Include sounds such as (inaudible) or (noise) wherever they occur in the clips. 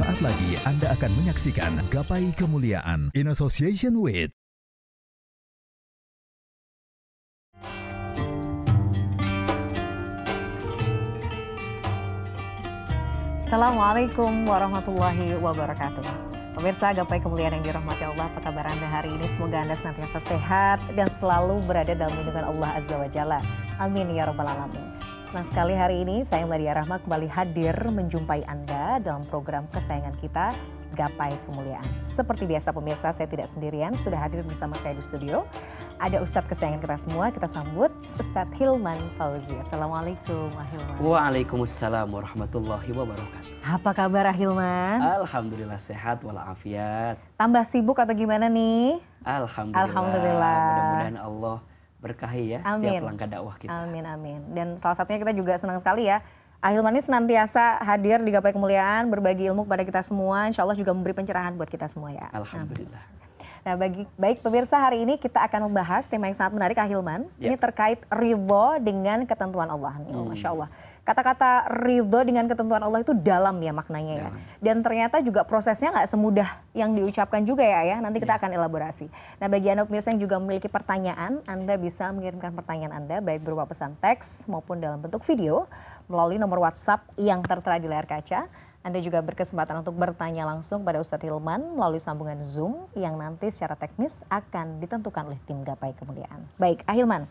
Sesaat lagi Anda akan menyaksikan Gapai Kemuliaan in association with Assalamualaikum warahmatullahi wabarakatuh. Pemirsa Gapai Kemuliaan yang dirahmati Allah, apa kabar Anda hari ini? Semoga Anda senantiasa sehat dan selalu berada dalam lindungan Allah Azza wa Jalla. Amin ya rabbal alamin senang sekali hari ini saya Maria Rahma kembali hadir menjumpai Anda dalam program kesayangan kita Gapai Kemuliaan. Seperti biasa pemirsa saya tidak sendirian, sudah hadir bersama saya di studio. Ada Ustadz kesayangan kita semua, kita sambut Ustadz Hilman Fauzi. Assalamualaikum Ahilman. Waalaikumsalam warahmatullahi wabarakatuh. Apa kabar Hilman? Alhamdulillah sehat walafiat. Tambah sibuk atau gimana nih? Alhamdulillah. Alhamdulillah. Mudah-mudahan Allah berkahi ya amin. setiap langkah dakwah kita. Amin amin. Dan salah satunya kita juga senang sekali ya Ahilman ini senantiasa hadir di Gapai Kemuliaan, berbagi ilmu kepada kita semua. Insya Allah juga memberi pencerahan buat kita semua ya. Alhamdulillah. Amin. Nah, bagi baik pemirsa hari ini kita akan membahas tema yang sangat menarik Ahilman. Ya. Ini terkait ridho dengan ketentuan Allah nih. Hmm. Masya Allah kata-kata ridho dengan ketentuan Allah itu dalam ya maknanya ya. ya. Dan ternyata juga prosesnya nggak semudah yang diucapkan juga ya ya. Nanti kita ya. akan elaborasi. Nah bagi anda pemirsa yang juga memiliki pertanyaan, anda bisa mengirimkan pertanyaan anda baik berupa pesan teks maupun dalam bentuk video melalui nomor WhatsApp yang tertera di layar kaca. Anda juga berkesempatan untuk bertanya langsung pada Ustadz Hilman melalui sambungan Zoom yang nanti secara teknis akan ditentukan oleh tim Gapai Kemuliaan. Baik, Ahilman,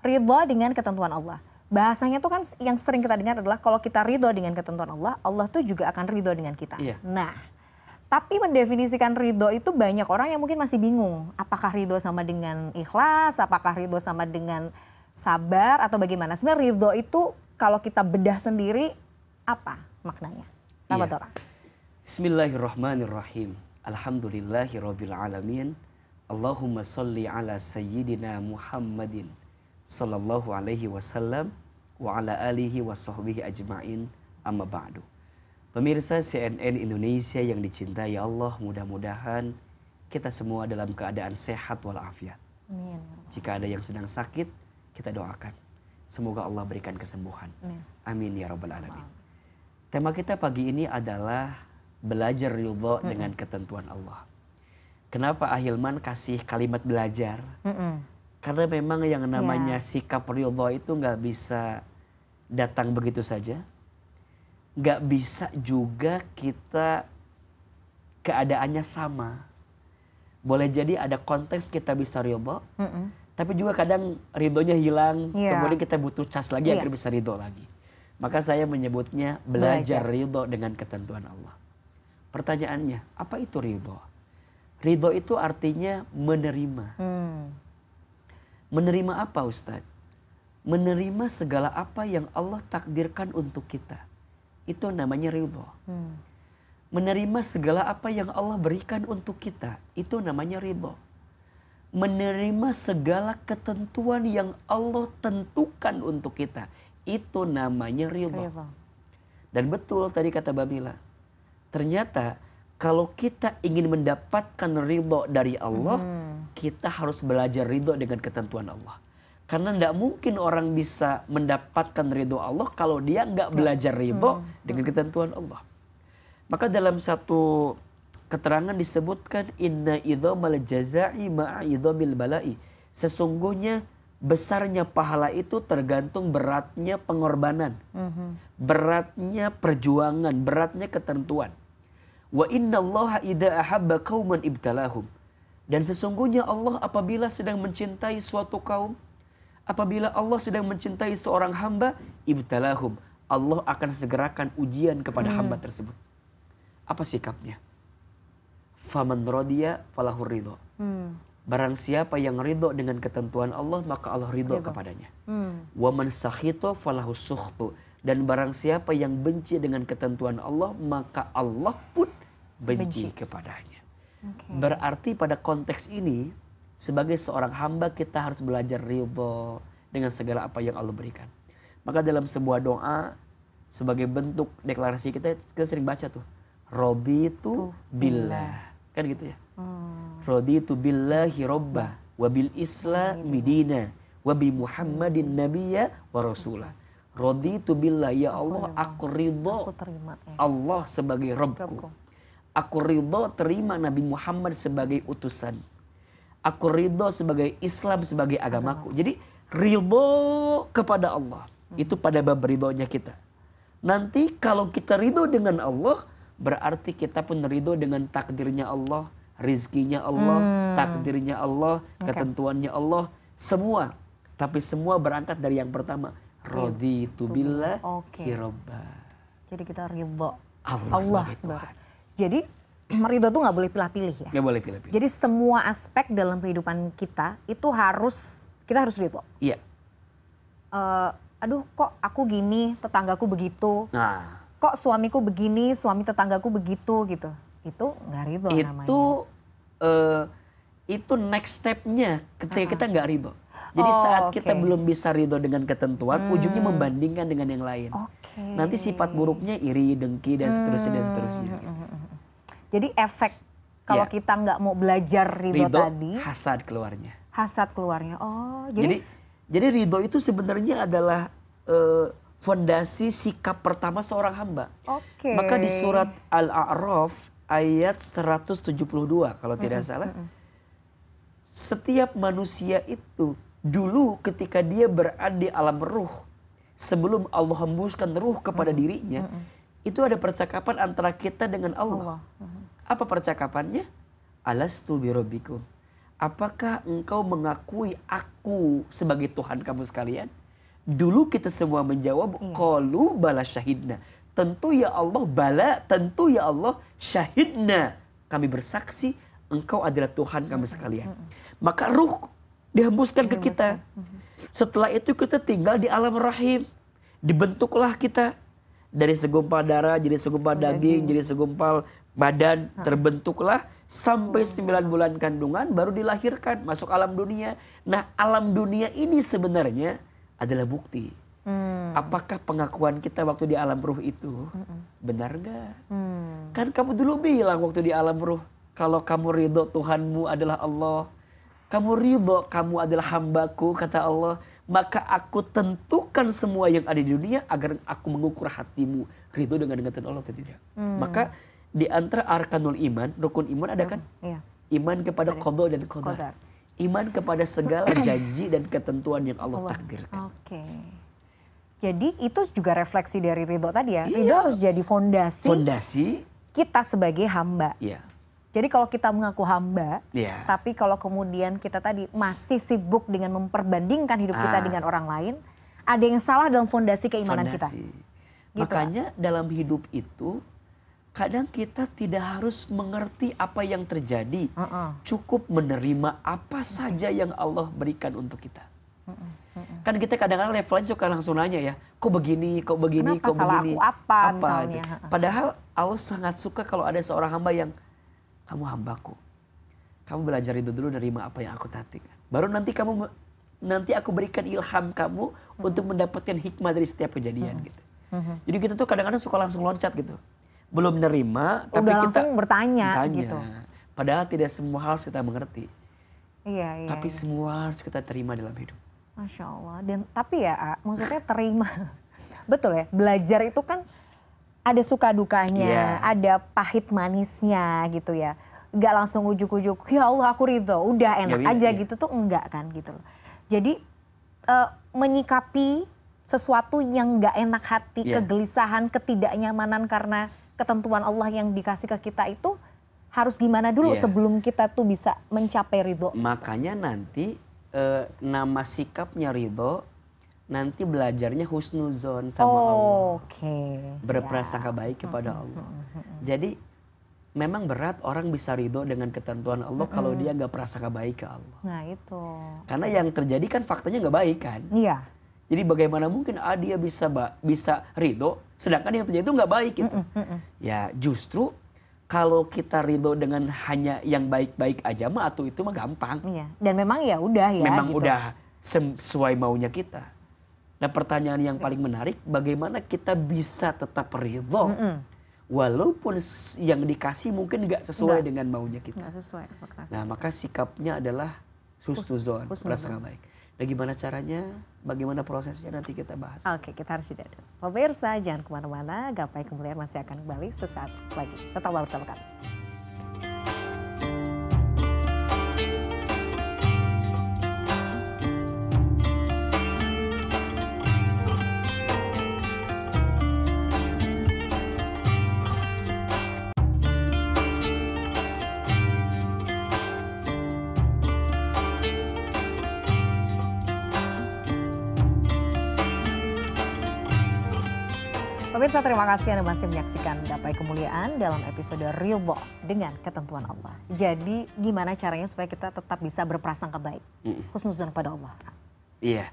ridho dengan ketentuan Allah bahasanya tuh kan yang sering kita dengar adalah kalau kita ridho dengan ketentuan Allah, Allah tuh juga akan ridho dengan kita. Iya. Nah, tapi mendefinisikan ridho itu banyak orang yang mungkin masih bingung. Apakah ridho sama dengan ikhlas? Apakah ridho sama dengan sabar atau bagaimana? Sebenarnya ridho itu kalau kita bedah sendiri apa maknanya? Apa iya. Bismillahirrahmanirrahim. Alhamdulillahirrahmanirrahim. Allahumma salli ala sayyidina Muhammadin sallallahu alaihi wasallam wa ala alihi wa ajma'in amma ba'du. Pemirsa CNN Indonesia yang dicintai Allah, mudah-mudahan kita semua dalam keadaan sehat walafiat. Amin. Jika ada yang sedang sakit, kita doakan. Semoga Allah berikan kesembuhan. Amin, Amin ya rabbal alamin. Tema kita pagi ini adalah belajar ridho dengan ketentuan Allah. Kenapa Ahilman kasih kalimat belajar? Mm -mm. Karena memang yang ya. namanya yeah. sikap ridho itu nggak bisa datang begitu saja. Nggak bisa juga kita keadaannya sama. Boleh jadi ada konteks kita bisa ridho, mm -mm. tapi juga kadang ridhonya hilang, yeah. kemudian kita butuh cas lagi yeah. agar bisa ridho lagi. Maka saya menyebutnya belajar, belajar. ridho dengan ketentuan Allah. Pertanyaannya, apa itu ridho? Ridho itu artinya menerima. Hmm Menerima apa Ustadz? Menerima segala apa yang Allah takdirkan untuk kita. Itu namanya ridho. Hmm. Menerima segala apa yang Allah berikan untuk kita. Itu namanya ridho. Menerima segala ketentuan yang Allah tentukan untuk kita. Itu namanya ridho. Dan betul tadi kata Bamilah Ternyata kalau kita ingin mendapatkan ridho dari Allah, hmm. kita harus belajar ridho dengan ketentuan Allah. Karena tidak mungkin orang bisa mendapatkan ridho Allah kalau dia nggak belajar ridho hmm. dengan hmm. ketentuan Allah. Maka dalam satu keterangan disebutkan inna mal jazai idho idzabil bala'i. Sesungguhnya besarnya pahala itu tergantung beratnya pengorbanan. Hmm. Beratnya perjuangan, beratnya ketentuan. Wa inna Allah idha ahabba kauman ibtalahum. Dan sesungguhnya Allah apabila sedang mencintai suatu kaum, apabila Allah sedang mencintai seorang hamba, ibtalahum. Allah akan segerakan ujian kepada hamba hmm. tersebut. Apa sikapnya? Faman rodiya falahur ridho. Hmm. Barang siapa yang ridho dengan ketentuan Allah, maka Allah ridho, kepadanya. Hmm. Waman sakhito falahus sukhtu. Dan barang siapa yang benci dengan ketentuan Allah, maka Allah pun benci, benci. kepadanya. Okay. Berarti pada konteks ini, sebagai seorang hamba kita harus belajar ridho dengan segala apa yang Allah berikan. Maka dalam sebuah doa, sebagai bentuk deklarasi kita, kita sering baca tuh. Robi itu billah. Kan gitu ya. Hmm. itu billahi robba. Wabil islami dina. Wabi muhammadin nabiyya wa itu billah ya Allah aku ridho ya. Allah sebagai Robku. Aku ridho terima Nabi Muhammad sebagai utusan. Aku ridho sebagai Islam sebagai agamaku. Jadi ridho kepada Allah. Hmm. Itu pada bab ridhonya kita. Nanti kalau kita ridho dengan Allah berarti kita pun ridho dengan takdirnya Allah, rizkinya Allah, hmm. takdirnya Allah, ketentuannya Allah, semua. Tapi semua berangkat dari yang pertama Rodi billah okay. Jadi kita ridho Allah, Allah Jadi merido tuh nggak boleh pilih-pilih ya. Gak boleh pilih-pilih. Jadi semua aspek dalam kehidupan kita itu harus kita harus ridho. Iya. Uh, aduh kok aku gini, tetanggaku begitu. Nah. Kok suamiku begini, suami tetanggaku begitu gitu. Itu nggak ridho namanya. Itu uh, eh, itu next stepnya ketika uh -huh. kita nggak ridho. Jadi oh, saat kita belum bisa ridho dengan ketentuan, hmm. ujungnya membandingkan dengan yang lain. Nanti sifat buruknya iri, dengki dan seterusnya dan hmm. seterusnya. Gitu. Jadi efek kalau yeah. kita nggak mau belajar ridho, ridho tadi, hasad keluarnya. Hasad keluarnya. Oh, jadi jadi, jadi ridho itu sebenarnya adalah uh, fondasi sikap pertama seorang hamba. Okay. Maka di surat Al-A'raf ayat 172 kalau tidak -hmm. salah. Setiap manusia itu dulu ketika dia berada di alam ruh sebelum Allah hembuskan ruh kepada mm-hmm. dirinya mm-hmm. itu ada percakapan antara kita dengan Allah, Allah. Mm-hmm. apa percakapannya alastu birobiku. apakah engkau mengakui aku sebagai Tuhan kamu sekalian dulu kita semua menjawab iya. qalu bala syahidna tentu ya Allah bala tentu ya Allah syahidna kami bersaksi engkau adalah Tuhan kamu sekalian maka ruh dihembuskan ke kita. Mhm. Setelah itu kita tinggal di alam rahim. Dibentuklah kita dari segumpal darah jadi segumpal daging, jadi segumpal badan terbentuklah sampai 9 bulan kandungan baru dilahirkan masuk alam dunia. Nah, alam dunia ini sebenarnya adalah bukti. Hmm. Apakah pengakuan kita waktu di alam ruh itu hmm. benar gak? Hmm. Kan kamu dulu bilang waktu di alam ruh, kalau kamu ridho Tuhanmu adalah Allah, kamu ridho, kamu adalah hambaku, kata Allah. Maka aku tentukan semua yang ada di dunia agar aku mengukur hatimu. Ridho dengan ingatan Allah atau tidak. Hmm. Maka di antara arkanul iman, rukun iman ada kan? Hmm. Iya. Yeah. Iman kepada qadha dan qadar. Iman kepada segala (clears throat) janji dan ketentuan yang Allah, Allah. takdirkan. Oke. Jadi itu juga refleksi dari ridho tadi ya. Iya. Ridho harus jadi fondasi. Fondasi kita sebagai hamba. Iya. Jadi kalau kita mengaku hamba, yeah. tapi kalau kemudian kita tadi masih sibuk dengan memperbandingkan hidup ah. kita dengan orang lain, ada yang salah dalam fondasi keimanan fondasi. kita. Gitu Makanya kan? dalam hidup itu kadang kita tidak harus mengerti apa yang terjadi, uh -uh. cukup menerima apa saja yang Allah berikan untuk kita. Uh -uh. Uh -uh. Kan kita kadang-kadang levelnya suka langsung nanya ya, kok begini, kok begini, Kenapa kok salah begini, aku apa, apa misalnya. Padahal Allah sangat suka kalau ada seorang hamba yang kamu hambaku. Kamu belajar itu dulu nerima apa yang aku tatikan. Baru nanti kamu nanti aku berikan ilham kamu hmm. untuk mendapatkan hikmah dari setiap kejadian hmm. gitu. Hmm. Jadi kita tuh kadang-kadang suka langsung loncat gitu. Belum nerima tapi Udah kita bertanya, gitu. Padahal tidak semua harus kita mengerti. Iya, iya. Tapi iya. semua harus kita terima dalam hidup. Masya Allah. Dan tapi ya, A, maksudnya terima. (laughs) Betul ya, belajar itu kan ada suka dukanya, yeah. ada pahit manisnya gitu ya nggak langsung ujuk-ujuk ya Allah aku ridho udah enak ya, iya, aja iya. gitu tuh enggak kan gitu loh jadi uh, menyikapi sesuatu yang nggak enak hati yeah. kegelisahan ketidaknyamanan karena ketentuan Allah yang dikasih ke kita itu harus gimana dulu yeah. sebelum kita tuh bisa mencapai ridho makanya nanti uh, nama sikapnya ridho nanti belajarnya husnuzon sama oh, Allah. Oke. Okay. Berprasangka ya. baik kepada mm-hmm, Allah. Mm-hmm, mm-hmm. Jadi memang berat orang bisa ridho dengan ketentuan Allah kalau dia nggak prasangka baik ke Allah. Nah itu. Karena yang terjadi kan faktanya nggak baik kan. Iya. Jadi bagaimana mungkin ah dia bisa bisa ridho, sedangkan yang terjadi itu nggak baik gitu. Mm -mm. Ya justru kalau kita ridho dengan hanya yang baik-baik aja mah atau itu mah gampang. Iya. Dan memang ya udah ya. Memang gitu. udah sesuai maunya kita. Nah pertanyaan yang paling menarik, bagaimana kita bisa tetap ridho? Mm -mm walaupun yang dikasih mungkin nggak sesuai Enggak. dengan maunya kita. Nggak sesuai ekspektasi. Nah, maka sikapnya adalah husnuzon, prasangka baik. Bagaimana nah, caranya? Bagaimana prosesnya nanti kita bahas. Oke, kita harus jeda dulu. Pemirsa, jangan kemana-mana. Gapai kemuliaan masih akan kembali sesaat lagi. Tetap bersama kami. Pemirsa terima kasih Anda masih menyaksikan Gapai Kemuliaan dalam episode Real Rilbo dengan ketentuan Allah. Jadi gimana caranya supaya kita tetap bisa berprasangka baik, Khususnya pada Allah? Iya,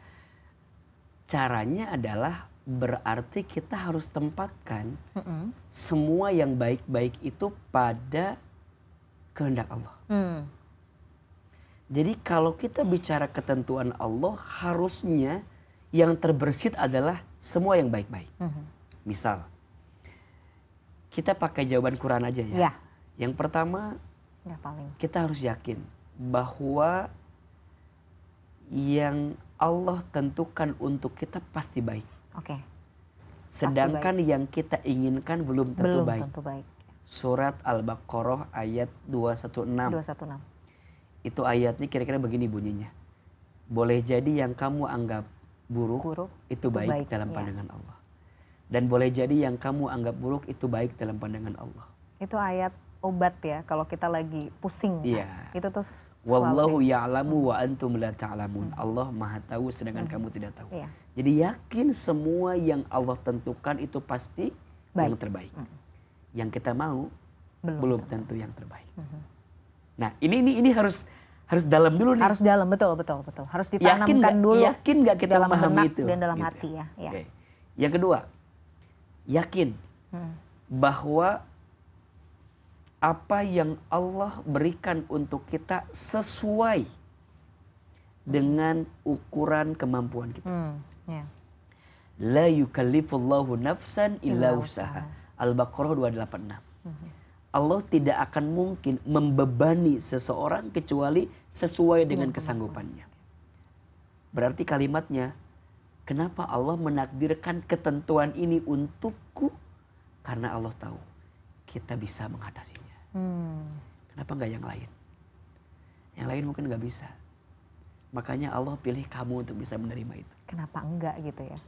caranya adalah berarti kita harus tempatkan mm -mm. semua yang baik-baik itu pada kehendak Allah. Mm. Jadi kalau kita bicara ketentuan Allah, harusnya yang terbersit adalah semua yang baik-baik. Mm -hmm. Misal, kita pakai jawaban Quran aja ya. ya. Yang pertama, ya, paling. kita harus yakin bahwa yang Allah tentukan untuk kita pasti baik. Oke. Okay. Sedangkan baik. yang kita inginkan belum tentu belum baik. Tentu baik. Surat Al-Baqarah ayat 216. 216. Itu ayatnya kira-kira begini bunyinya. Boleh jadi yang kamu anggap buruk, buruk itu, itu baik, baik dalam iya. pandangan ya. Allah dan boleh jadi yang kamu anggap buruk itu baik dalam pandangan Allah. Itu ayat obat ya kalau kita lagi pusing. Ya. Iya. Kan? Itu terus. wallahu ya'lamu wa antum la ta'lamun. Hmm. Allah Maha tahu sedangkan hmm. kamu tidak tahu. Yeah. Jadi yakin semua yang Allah tentukan itu pasti baik. yang terbaik. Hmm. Yang kita mau belum, belum tentu yang terbaik. Hmm. Nah, ini ini ini harus harus dalam dulu nih. Harus dalam betul betul betul. Harus ditanamkan yakin gak, dulu. Yakin nggak kita dalam memahami itu? Dan dalam gitu ya. hati ya. ya. Okay. Yang kedua, yakin hmm. bahwa apa yang Allah berikan untuk kita sesuai dengan ukuran kemampuan kita. Hmm, ya. La yukallifullahu nafsan illa usaha. Al-Baqarah 286. Hmm. Allah tidak akan mungkin membebani seseorang kecuali sesuai dengan kesanggupannya. Berarti kalimatnya Kenapa Allah menakdirkan ketentuan ini untukku? Karena Allah tahu kita bisa mengatasinya. Hmm. Kenapa nggak yang lain? Yang lain mungkin nggak bisa. Makanya Allah pilih kamu untuk bisa menerima itu. Kenapa enggak gitu ya?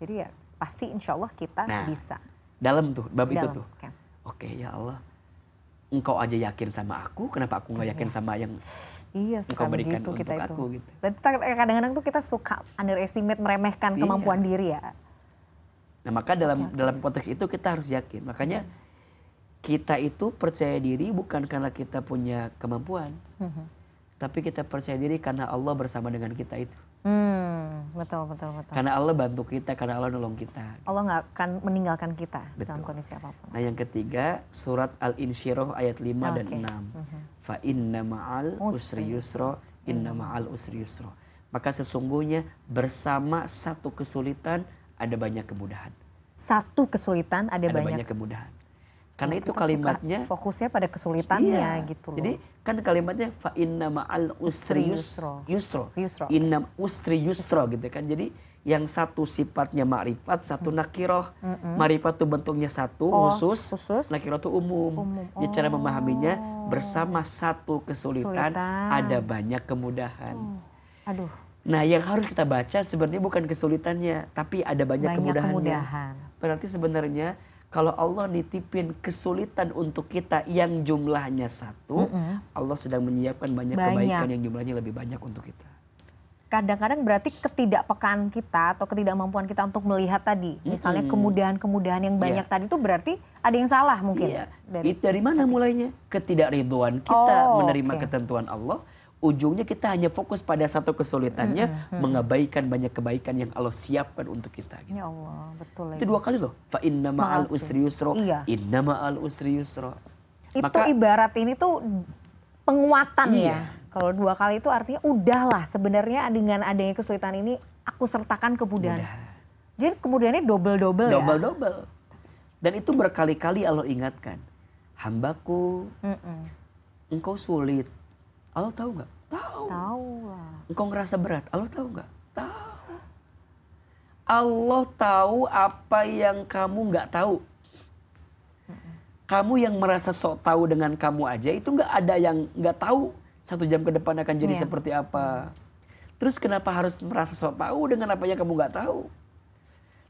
Jadi ya pasti insya Allah kita nah, bisa. Dalam tuh, bab dalam. itu tuh. Okay. Oke okay, ya Allah, engkau aja yakin sama aku, kenapa aku nggak yakin iya. sama yang iya, engkau berikan gitu, untuk kita itu. aku? Gitu. Berarti eh, kadang-kadang tuh kita suka underestimate, meremehkan iya. kemampuan diri ya. Nah maka dalam okay. dalam konteks itu kita harus yakin. Makanya iya. kita itu percaya diri bukan karena kita punya kemampuan, hmm tapi kita percaya diri karena Allah bersama dengan kita itu. Hmm, betul, betul, betul. Karena Allah bantu kita, karena Allah nolong kita. Allah nggak akan meninggalkan kita betul. dalam kondisi apapun. Nah yang ketiga, surat Al-Insyirah ayat 5 okay. dan 6. Mm -hmm. Fa inna ma'al usri yusra, inna mhm. ma'al usri yusra. Maka sesungguhnya bersama satu kesulitan ada banyak kemudahan. Satu kesulitan ada, ada banyak, banyak kemudahan karena itu kalimatnya fokusnya pada kesulitannya iya. gitu loh. Jadi kan kalimatnya fa inna ma'al usri yusro. Inna usri yusro gitu kan. Jadi yang satu sifatnya ma'rifat, satu nakiroh. Mm Ma'rifat tuh bentuknya satu oh, khusus, khusus, nakiroh tuh umum. umum. Oh. cara memahaminya bersama satu kesulitan, Sulitan. ada banyak kemudahan. Oh. Aduh. Nah, yang harus kita baca sebenarnya bukan kesulitannya, tapi ada banyak, banyak kemudahannya. Kemudahan. Berarti sebenarnya kalau Allah nitipin kesulitan untuk kita yang jumlahnya satu, mm -hmm. Allah sedang menyiapkan banyak, banyak kebaikan yang jumlahnya lebih banyak untuk kita. Kadang-kadang berarti ketidakpekaan kita atau ketidakmampuan kita untuk melihat tadi, misalnya kemudahan-kemudahan yang iya. banyak yeah. tadi itu berarti ada yang salah mungkin. Yeah. Dari, dari mana mulainya? Ketidakriduan kita oh, menerima okay. ketentuan Allah ujungnya kita hanya fokus pada satu kesulitannya mm -hmm. mengabaikan banyak kebaikan yang Allah siapkan untuk kita gitu. ya Allah betul ya. itu dua kali loh fa inna ma'al usri yusra iya. inna ma'al usri yusra itu Maka, ibarat ini tuh penguatan ya. iya. ya kalau dua kali itu artinya udahlah sebenarnya dengan adanya kesulitan ini aku sertakan kemudahan jadi kemudiannya double double double ya? double dan itu berkali-kali Allah ingatkan hambaku mm -mm. engkau sulit Allah tahu nggak? Tahu. Tahu lah. Engkau ngerasa berat, Allah tahu nggak? Tahu. Allah tahu apa yang kamu nggak tahu. Kamu yang merasa sok tahu dengan kamu aja itu nggak ada yang nggak tahu satu jam ke depan akan jadi yeah. seperti apa. Terus kenapa harus merasa sok tahu dengan apa yang kamu nggak tahu?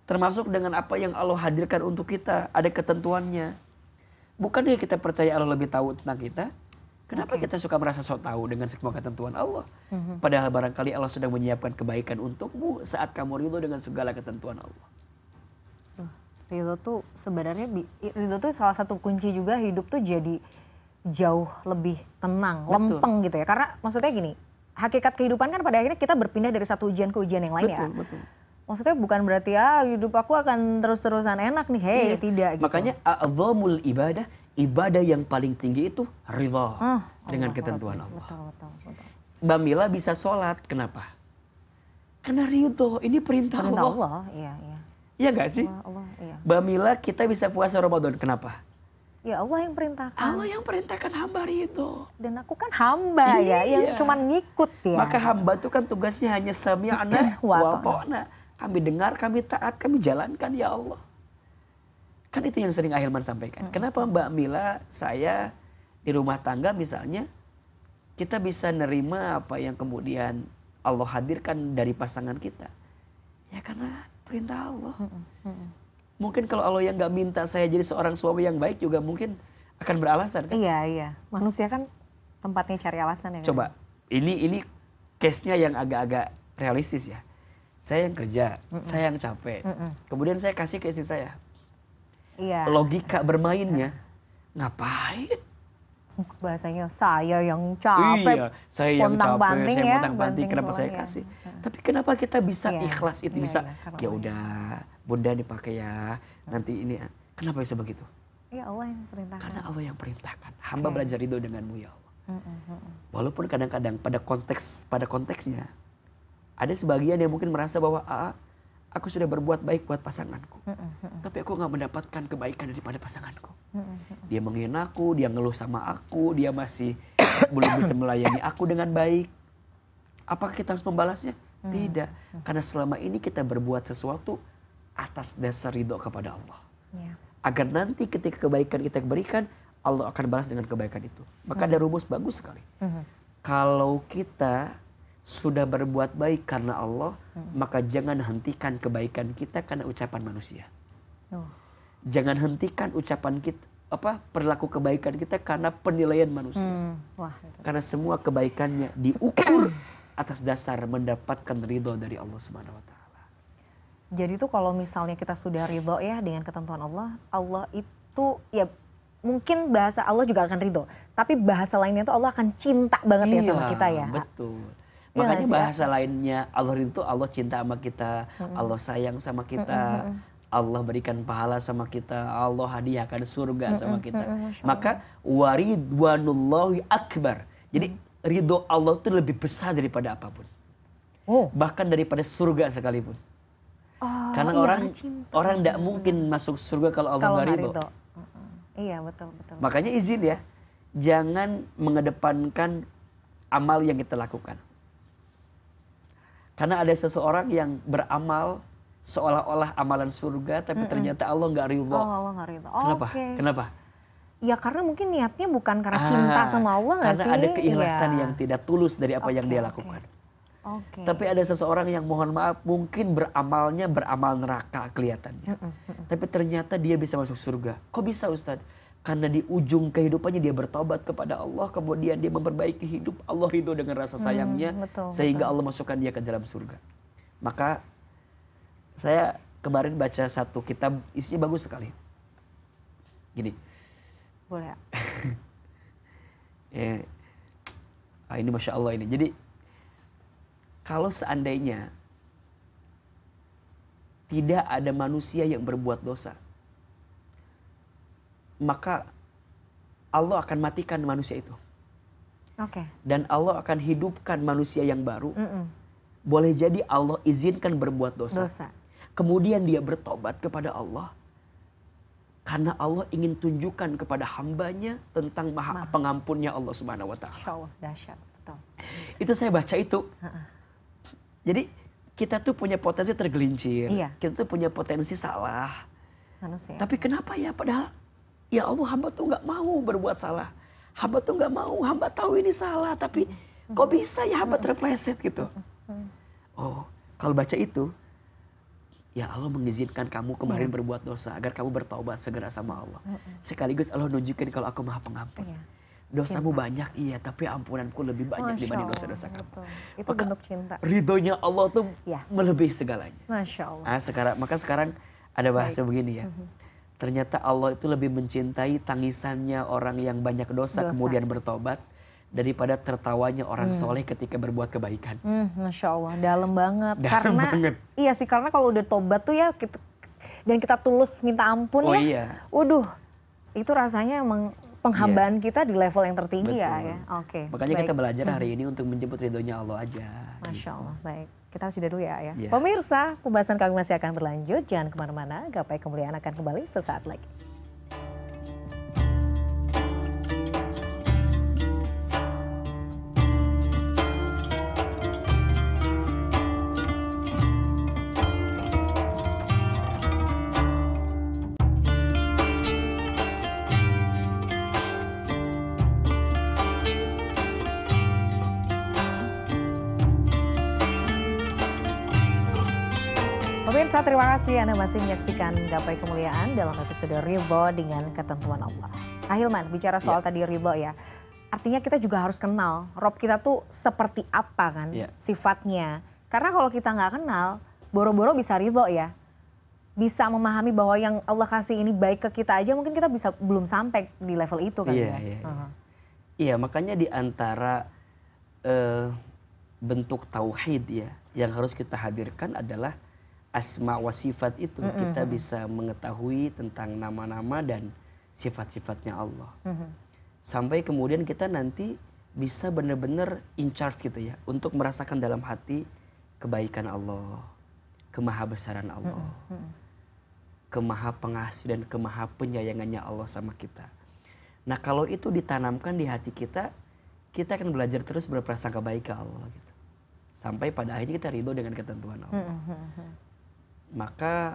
Termasuk dengan apa yang Allah hadirkan untuk kita ada ketentuannya. Bukannya kita percaya Allah lebih tahu tentang kita, Kenapa okay. kita suka merasa sok tahu dengan semua ketentuan Allah? Mm-hmm. Padahal barangkali Allah sedang menyiapkan kebaikan untukmu saat kamu ridho dengan segala ketentuan Allah. ridho tuh sebenarnya ridho tuh salah satu kunci juga hidup tuh jadi jauh lebih tenang, Betul. lempeng gitu ya. Karena maksudnya gini, hakikat kehidupan kan pada akhirnya kita berpindah dari satu ujian ke ujian yang lainnya. betul, Betul. Maksudnya bukan berarti ah hidup aku akan terus-terusan enak nih, hei iya. tidak. Gitu. Makanya azamul ibadah ibadah yang paling tinggi itu ridho oh, ah, dengan Allah, ketentuan Allah. Betul, Mbak Mila bisa sholat, kenapa? Karena ridho, ini perintah, perintah Allah. Allah. Iya, iya. Iya gak sih? Allah, iya. Mila kita bisa puasa Ramadan, kenapa? Ya Allah yang perintahkan. Allah yang perintahkan hamba itu. Dan aku kan hamba ya, iya. ya, yang cuma ngikut ya. Maka hamba itu kan tugasnya hanya sami'ana (clears throat) wa Kami dengar, kami taat, kami jalankan ya Allah. Kan itu yang sering Ahilman sampaikan. Hmm. Kenapa Mbak Mila, saya di rumah tangga misalnya, kita bisa nerima apa yang kemudian Allah hadirkan dari pasangan kita. Ya karena perintah Allah. Hmm. Hmm. hmm. Mungkin kalau Allah yang gak minta saya jadi seorang suami yang baik juga mungkin akan beralasan kan? Iya, iya. Manusia kan tempatnya cari alasan ya. Kan? Coba, ini ini case-nya yang agak-agak realistis ya. Saya yang kerja, Mm-mm. Hmm. saya yang capek. Mm-mm. Hmm. Kemudian saya kasih ke istri saya. Iya. logika bermainnya, ngapain? Bahasanya saya yang capek, iya, saya yang capek, banting saya yang banting, kenapa saya kasih? Hmm. Tapi kenapa kita bisa iya, ikhlas itu iya, bisa? Iya, ya udah, bunda dipakai ya, nanti ini ya. kenapa bisa begitu? Ya Allah yang perintahkan. Karena Allah yang perintahkan. Hamba okay. belajar itu denganmu ya Allah. Hmm, hmm, Walaupun kadang-kadang pada konteks pada konteksnya ada sebagian yang mungkin merasa bahwa ah, aku sudah berbuat baik buat pasanganku. Tapi aku gak mendapatkan kebaikan daripada pasanganku. Dia menghinaku, dia ngeluh sama aku, dia masih (coughs) belum bisa melayani aku dengan baik. Apakah kita harus membalasnya? Tidak. Karena selama ini kita berbuat sesuatu atas dasar ridho kepada Allah. Ya. Agar nanti ketika kebaikan kita berikan, Allah akan balas dengan kebaikan itu. Maka ada rumus bagus sekali. Kalau kita sudah berbuat baik karena Allah, hmm. maka jangan hentikan kebaikan kita karena ucapan manusia. Oh. Jangan hentikan ucapan kita apa perilaku kebaikan kita karena penilaian manusia. Hmm. Wah, itu. Karena semua kebaikannya diukur atas dasar mendapatkan ridho dari Allah Subhanahu wa taala. Jadi itu kalau misalnya kita sudah ridho ya dengan ketentuan Allah, Allah itu ya mungkin bahasa Allah juga akan ridho, tapi bahasa lainnya itu Allah akan cinta banget iya, ya sama iya, kita ya. Betul. Ya makanya bahasa lainnya allah itu allah cinta sama kita allah sayang sama kita Allah berikan pahala sama kita, Allah hadiahkan surga sama kita. Maka waridwanullahi akbar. Jadi mm. ridho Allah itu lebih besar daripada apapun. Oh. Bahkan daripada surga sekalipun. Oh, Karena iya, orang cinta. orang tidak mungkin masuk surga kalau Allah nggak ridho. Iya betul betul. Makanya izin ya, jangan mengedepankan amal yang kita lakukan. Karena ada seseorang yang beramal seolah-olah amalan surga tapi mm -mm. ternyata Allah nggak ridho. Oh, Allah nggak ridho. Oh, Kenapa? Okay. Kenapa? Ya karena mungkin niatnya bukan karena ah, cinta sama Allah nggak sih? Karena ada keikhlasan ya. yang tidak tulus dari apa okay, yang dia lakukan. Okay. Okay. Tapi ada seseorang yang mohon maaf mungkin beramalnya beramal neraka kelihatannya. Mm -mm. Tapi ternyata dia bisa masuk surga. Kok bisa Ustadz? Karena di ujung kehidupannya dia bertobat kepada Allah, kemudian dia memperbaiki hidup, Allah ridho dengan rasa hmm, sayangnya, hmm, betul, sehingga betul. Allah masukkan dia ke dalam surga. Maka saya kemarin baca satu kitab, isinya bagus sekali. Gini. Boleh. ya. (laughs) ya. ah, ini masya Allah ini. Jadi kalau seandainya tidak ada manusia yang berbuat dosa, maka Allah akan matikan manusia itu. Okay. Dan Allah akan hidupkan manusia yang baru. Mm -mm. Boleh jadi Allah izinkan berbuat dosa. dosa. Kemudian dia bertobat kepada Allah. Karena Allah ingin tunjukkan kepada hambanya tentang maha, maha. pengampunnya Allah Subhanahu Wa Taala. Itu saya baca itu. Jadi kita tuh punya potensi tergelincir. Iya. Kita tuh punya potensi salah. Manusia. Tapi kenapa ya? Padahal ya Allah hamba tuh nggak mau berbuat salah. Hamba tuh nggak mau, hamba tahu ini salah. Tapi kok bisa ya hamba terpleset gitu. Oh kalau baca itu, ya Allah mengizinkan kamu kemarin iya. berbuat dosa agar kamu bertobat segera sama Allah. Sekaligus Allah nunjukin kalau aku maha pengampun. Yeah. Dosamu cinta. banyak, iya, tapi ampunanku lebih banyak Masya dibanding dosa-dosa kamu. Itu maka, bentuk cinta. Ridhonya Allah tuh ya. melebihi segalanya. Masya Allah. Nah, sekarang, maka sekarang ada bahasa Baik. begini ya. Mm -hmm ternyata Allah itu lebih mencintai tangisannya orang yang banyak dosa, dosa. kemudian bertobat daripada tertawanya orang hmm. soleh ketika berbuat kebaikan. Hmm, Masya Allah, dalam banget. Dalam karena banget. iya sih, karena kalau udah tobat tuh ya kita, dan kita tulus minta ampun oh, ya. Iya. Waduh, itu rasanya emang penghambaan yeah. kita di level yang tertinggi ya, Betul. ya. Oke. Okay, Makanya baik. kita belajar hari hmm. ini untuk menjemput ridhonya Allah aja. Masya gitu. Allah, baik. Kita harus sudah dulu ya, ya. Iya. Pemirsa, pembahasan kami masih akan berlanjut. Jangan kemana-mana, gapai kemuliaan akan kembali sesaat lagi. kasih Anda masih menyaksikan Gapai Kemuliaan dalam episode ribo dengan ketentuan Allah. Ahilman ah, bicara soal ya. tadi ribo ya, artinya kita juga harus kenal Rob kita tuh seperti apa kan ya. sifatnya. Karena kalau kita nggak kenal, boro-boro bisa ribo ya. Bisa memahami bahwa yang Allah kasih ini baik ke kita aja mungkin kita bisa belum sampai di level itu kan Iya, ya. iya. Uh -huh. Ya, makanya di antara uh, bentuk tauhid ya yang harus kita hadirkan adalah asma wa sifat itu mm -hmm. kita bisa mengetahui tentang nama-nama dan sifat-sifatnya Allah. Mm -hmm. Sampai kemudian kita nanti bisa benar-benar in charge gitu ya untuk merasakan dalam hati kebaikan Allah, kemahabesaran Allah, mm -hmm. kemaha pengasih dan kemaha penyayangannya Allah sama kita. Nah kalau itu ditanamkan di hati kita, kita akan belajar terus berprasangka baik ke Allah gitu. Sampai pada akhirnya kita ridho dengan ketentuan Allah. Mm -hmm maka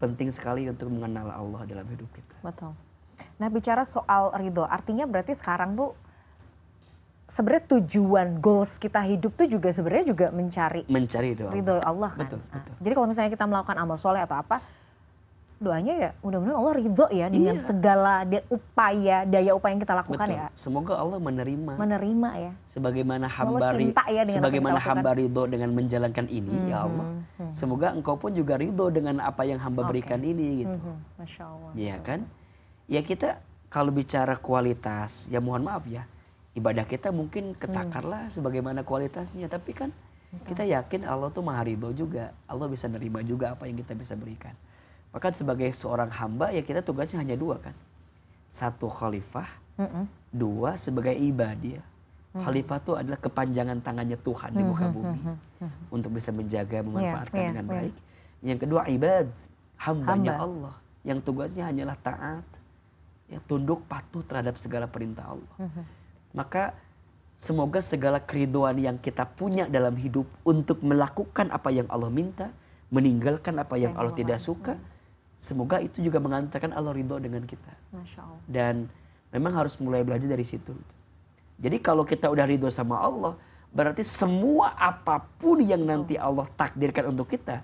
penting sekali untuk mengenal Allah dalam hidup kita. Betul. Nah bicara soal ridho, artinya berarti sekarang tuh sebenarnya tujuan goals kita hidup tuh juga sebenarnya juga mencari mencari ridho Allah kan. Betul, nah, betul. jadi kalau misalnya kita melakukan amal soleh atau apa, doanya ya mudah-mudahan Allah ridho ya dengan iya. segala upaya daya upaya yang kita lakukan Betul. ya. Semoga Allah menerima. Menerima ya. Sebagaimana hamba ya sebagaimana hamba ridho dengan menjalankan ini ya hmm, ya Allah. Hmm, hmm. Semoga engkau pun juga ridho dengan apa yang hamba okay. berikan ini gitu. Hmm, hmm. Masya Allah. Iya kan? Ya kita kalau bicara kualitas ya mohon maaf ya ibadah kita mungkin ketakarlah hmm. sebagaimana kualitasnya tapi kan kita yakin Allah tuh maha ridho juga Allah bisa nerima juga apa yang kita bisa berikan. Maka sebagai seorang hamba ya kita tugasnya hanya dua kan. Satu khalifah, mm -mm. dua sebagai ibadiah. Khalifah itu adalah kepanjangan tangannya Tuhan di muka bumi. Untuk bisa menjaga, iya, memanfaatkan yeah, yeah, dengan iya. baik. Yang kedua ibad, hambanya hamba. Allah. Yang tugasnya hanyalah taat. Ya, tunduk patuh terhadap segala perintah Allah. Maka semoga segala keriduan yang kita punya dalam hidup untuk melakukan apa yang Allah minta, meninggalkan apa yang Allah tidak suka, semoga itu juga mengantarkan Allah ridho dengan kita dan memang harus mulai belajar dari situ jadi kalau kita udah ridho sama Allah berarti semua apapun yang nanti Allah takdirkan untuk kita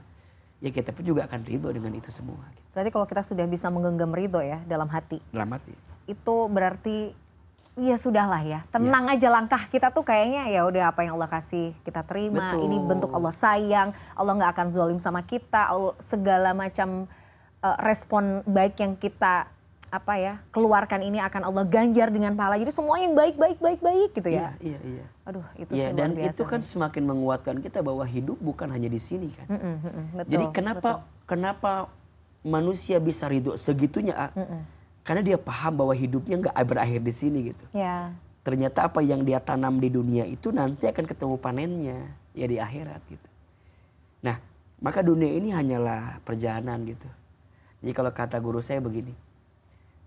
ya kita pun juga akan ridho dengan itu semua berarti kalau kita sudah bisa menggenggam ridho ya dalam hati dalam hati itu berarti ya sudahlah ya tenang ya. aja langkah kita tuh kayaknya ya udah apa yang Allah kasih kita terima Betul. ini bentuk Allah sayang Allah nggak akan zalim sama kita Allah segala macam uh, respon baik yang kita apa ya keluarkan ini akan Allah ganjar dengan pahala jadi semua yang baik baik baik baik gitu ya iya iya, iya. aduh itu ya, dan biasa itu kan semakin menguatkan kita bahwa hidup bukan hanya di sini kan mm -mm, mm -mm, betul, jadi kenapa betul. kenapa manusia bisa ridho segitunya mm -mm. karena dia paham bahwa hidupnya nggak berakhir di sini gitu yeah. ternyata apa yang dia tanam di dunia itu nanti akan ketemu panennya ya di akhirat gitu nah maka dunia ini hanyalah perjalanan gitu jadi kalau kata guru saya begini,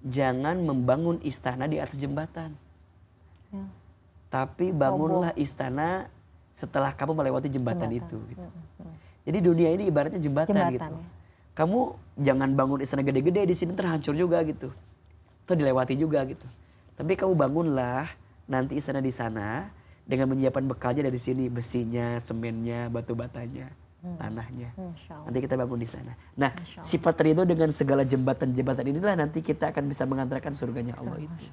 jangan membangun istana di atas jembatan. Ya. Tapi bangunlah istana setelah kamu melewati jembatan, jembatan. itu. Gitu. Ya, ya. Jadi dunia ini ibaratnya jembatan, gitu. jembatan gitu. Ya. Kamu jangan bangun istana gede-gede di sini terhancur juga gitu. itu dilewati juga gitu. Tapi kamu bangunlah nanti istana di sana dengan menyiapkan bekalnya dari sini, besinya, semennya, batu batanya. Hmm. tanahnya. Hmm, nanti kita bangun di sana. Nah, sifat ridho dengan segala jembatan-jembatan inilah nanti kita akan bisa mengantarkan surganya Allah itu.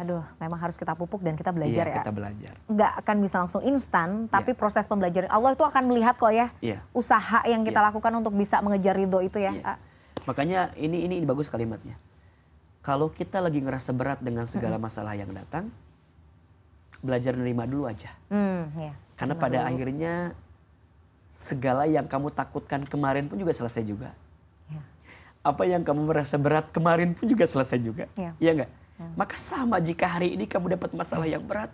Aduh, memang harus kita pupuk dan kita iya, belajar iya, ya. kita belajar. Nggak akan bisa langsung instan, iya. tapi iya. proses pembelajaran Allah itu akan melihat kok ya, Iya. usaha yang kita iya. lakukan untuk bisa mengejar ridho itu ya. Iya. Makanya ini, ini bagus kalimatnya. Kalau kita lagi ngerasa berat dengan segala masalah yang datang, belajar nerima dulu aja. Hmm, ya. Karena nerima pada dulu. akhirnya segala yang kamu takutkan kemarin pun juga selesai juga. Ya. Apa yang kamu merasa berat kemarin pun juga selesai juga. Ya. Iya enggak? Ya. Maka sama jika hari ini kamu dapat masalah yang berat,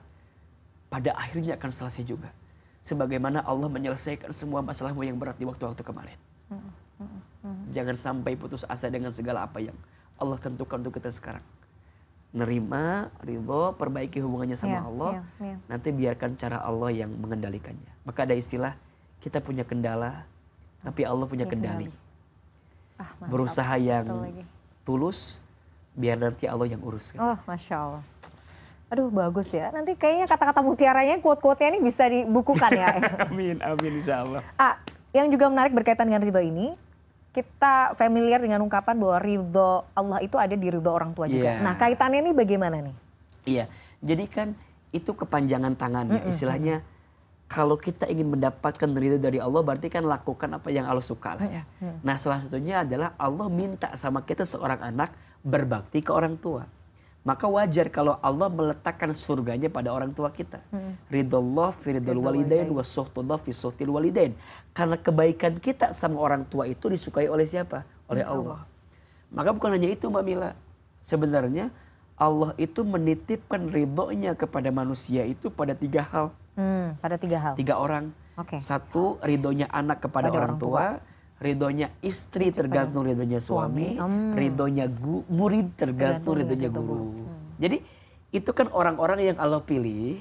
pada akhirnya akan selesai juga. Sebagaimana Allah menyelesaikan semua masalahmu yang berat di waktu-waktu kemarin. Hmm, hmm, hmm, Jangan sampai putus asa dengan segala apa yang Allah tentukan untuk kita sekarang. Nerima, ridho, perbaiki hubungannya sama yeah, Allah. Yeah, yeah. Nanti biarkan cara Allah yang mengendalikannya. Maka ada istilah kita punya kendala tapi Allah punya kendali ah, berusaha yang tulus biar nanti Allah yang uruskan oh masya Allah Aduh bagus ya. Nanti kayaknya kata-kata mutiaranya, quote quote ini bisa dibukukan ya. (laughs) amin, amin insya Allah. Ah, yang juga menarik berkaitan dengan ridho ini, kita familiar dengan ungkapan bahwa ridho Allah itu ada di ridho orang tua juga. Yeah. Nah kaitannya ini bagaimana nih? Iya, jadi kan itu kepanjangan tangan ya, mm istilahnya. Mm -mm kalau kita ingin mendapatkan ridho dari Allah berarti kan lakukan apa yang Allah suka lah. Iya, iya. Nah salah satunya adalah Allah minta sama kita seorang anak berbakti ke orang tua. Maka wajar kalau Allah meletakkan surganya pada orang tua kita. Hmm. Ridho Allah fi ridhul walidain wa suhtullah fi suhtil walidain. Karena kebaikan kita sama orang tua itu disukai oleh siapa? Oleh Allah. Maka bukan hanya itu Mbak Mila. Sebenarnya Allah itu menitipkan ridhonya kepada manusia itu pada tiga hal. Hmm, pada tiga hal. Tiga orang. Okay. Satu ridhonya anak kepada orang, tua, tua. ridhonya istri, istri tergantung ridhonya suami, hmm. ridhonya gu, murid tergantung ridhonya guru. Hmm. Jadi itu kan orang-orang yang Allah pilih.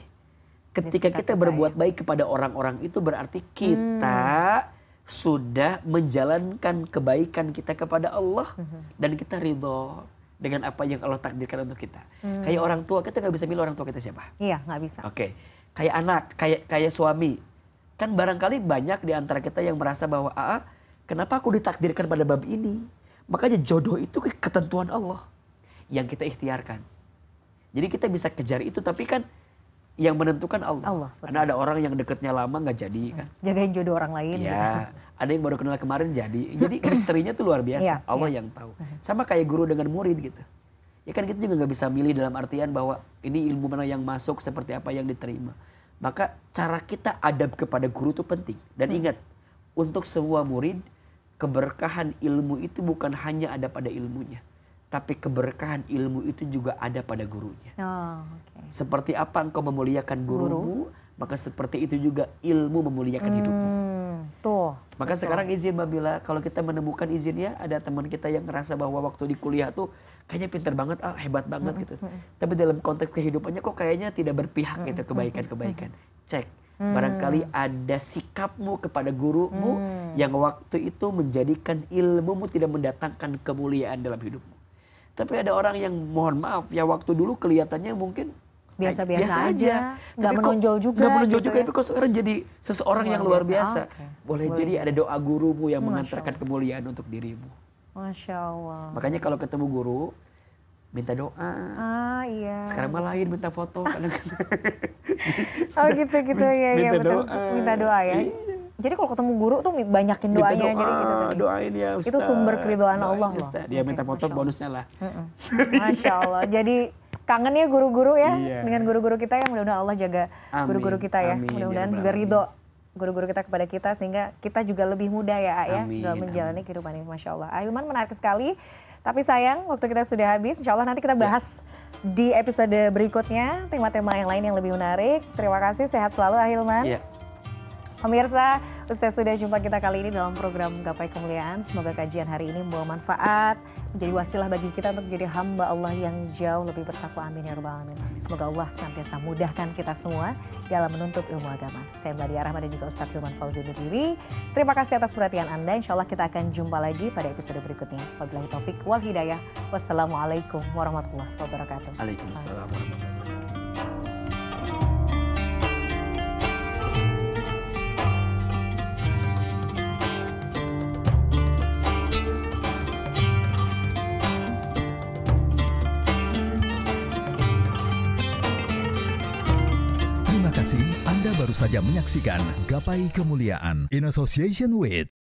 Ketika kita berbuat baik kepada orang-orang itu berarti kita hmm. sudah menjalankan kebaikan kita kepada Allah hmm. dan kita ridho dengan apa yang Allah takdirkan untuk kita. Hmm. Kayak orang tua kita nggak bisa milih orang tua kita siapa. Iya nggak bisa. Oke. Okay kayak anak, kayak kayak suami. Kan barangkali banyak di antara kita yang merasa bahwa ah, ah kenapa aku ditakdirkan pada bab ini? Makanya jodoh itu ketentuan Allah yang kita ikhtiarkan. Jadi kita bisa kejar itu tapi kan yang menentukan Allah. Allah Karena ada orang yang deketnya lama nggak jadi kan. Jagain jodoh orang lain. Ya, ada yang baru kenal kemarin jadi. (laughs) Jadi misterinya tuh luar biasa. Ya, Allah ya. yang tahu. Iya. Sama kayak guru dengan murid gitu ya kan kita juga nggak bisa milih dalam artian bahwa ini ilmu mana yang masuk seperti apa yang diterima maka cara kita adab kepada guru itu penting dan hmm. ingat untuk semua murid keberkahan ilmu itu bukan hanya ada pada ilmunya tapi keberkahan ilmu itu juga ada pada gurunya oh, okay. seperti apa engkau memuliakan gurumu Guru? maka seperti itu juga ilmu memuliakan hmm, hidupmu tuh maka betul. sekarang izin Mbak Bila kalau kita menemukan izinnya ada teman kita yang ngerasa bahwa waktu di kuliah tuh kayaknya pinter banget ah hebat banget gitu tapi dalam konteks kehidupannya kok kayaknya tidak berpihak gitu kebaikan kebaikan cek mm. barangkali ada sikapmu kepada gurumu mm. yang waktu itu menjadikan ilmumu tidak mendatangkan kemuliaan dalam hidupmu tapi ada orang yang mohon maaf ya waktu dulu kelihatannya mungkin biasa-biasa biasa aja, aja. nggak menonjol juga gak menonjol gitu juga ya. tapi kok sekarang jadi seseorang luar yang luar biasa, biasa. Okay. Boleh, boleh jadi ada doa gurumu yang Masya mengantarkan kemuliaan untuk dirimu Masya Allah. Makanya kalau ketemu guru, minta doa. Ah iya. Sekarang malah lain minta foto kadang-kadang. (laughs) oh gitu gitu ya ya Minta Doa. Minta doa ya. Iya. Jadi kalau ketemu guru tuh banyakin minta doanya doa, jadi kita gitu, doain ya Ustaz. Itu sumber keridoan Allah ya, loh. Dia okay, minta foto bonusnya lah. Masya Allah. Jadi kangen ya guru-guru ya iya. dengan guru-guru kita yang mudah-mudahan Allah jaga guru-guru kita ya. Mudah-mudahan ya juga ridho guru-guru kita kepada kita sehingga kita juga lebih mudah ya ya amin, dalam menjalani amin. kehidupan ini Masya Allah. Ayuman menarik sekali tapi sayang waktu kita sudah habis Insya Allah nanti kita ya. bahas ya. di episode berikutnya tema-tema yang lain yang lebih menarik. Terima kasih sehat selalu Ahilman. Ya. Pemirsa, usai sudah jumpa kita kali ini dalam program Gapai Kemuliaan. Semoga kajian hari ini membawa manfaat, menjadi wasilah bagi kita untuk menjadi hamba Allah yang jauh lebih bertakwa. Amin ya rabbal alamin. Semoga Allah senantiasa mudahkan kita semua dalam menuntut ilmu agama. Saya Mbak Diyarah, dan juga Ustadz Hilman Fauzi berdiri. Terima kasih atas perhatian Anda. Insya Allah kita akan jumpa lagi pada episode berikutnya. Wabillahi taufik wal hidayah. Wassalamualaikum warahmatullahi wabarakatuh. Waalaikumsalam warahmatullahi wabarakatuh. Anda baru saja menyaksikan Gapai Kemuliaan in association with